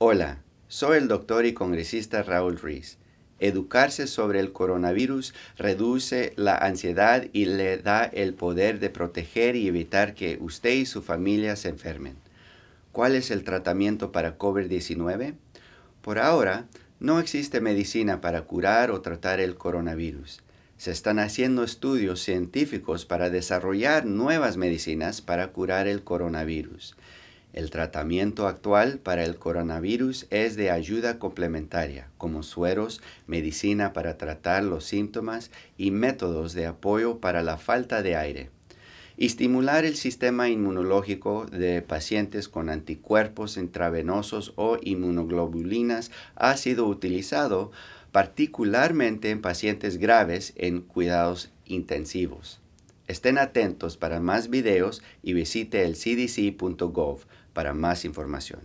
Hola, soy el doctor y congresista Raúl Ruiz. Educarse sobre el coronavirus reduce la ansiedad y le da el poder de proteger y evitar que usted y su familia se enfermen. ¿Cuál es el tratamiento para COVID-19? Por ahora, no existe medicina para curar o tratar el coronavirus. Se están haciendo estudios científicos para desarrollar nuevas medicinas para curar el coronavirus. El tratamiento actual para el coronavirus es de ayuda complementaria, como sueros, medicina para tratar los síntomas y métodos de apoyo para la falta de aire. estimular el sistema inmunológico de pacientes con anticuerpos intravenosos o inmunoglobulinas ha sido utilizado particularmente en pacientes graves en cuidados intensivos. Estén atentos para más videos y visite el cdc.gov para más información.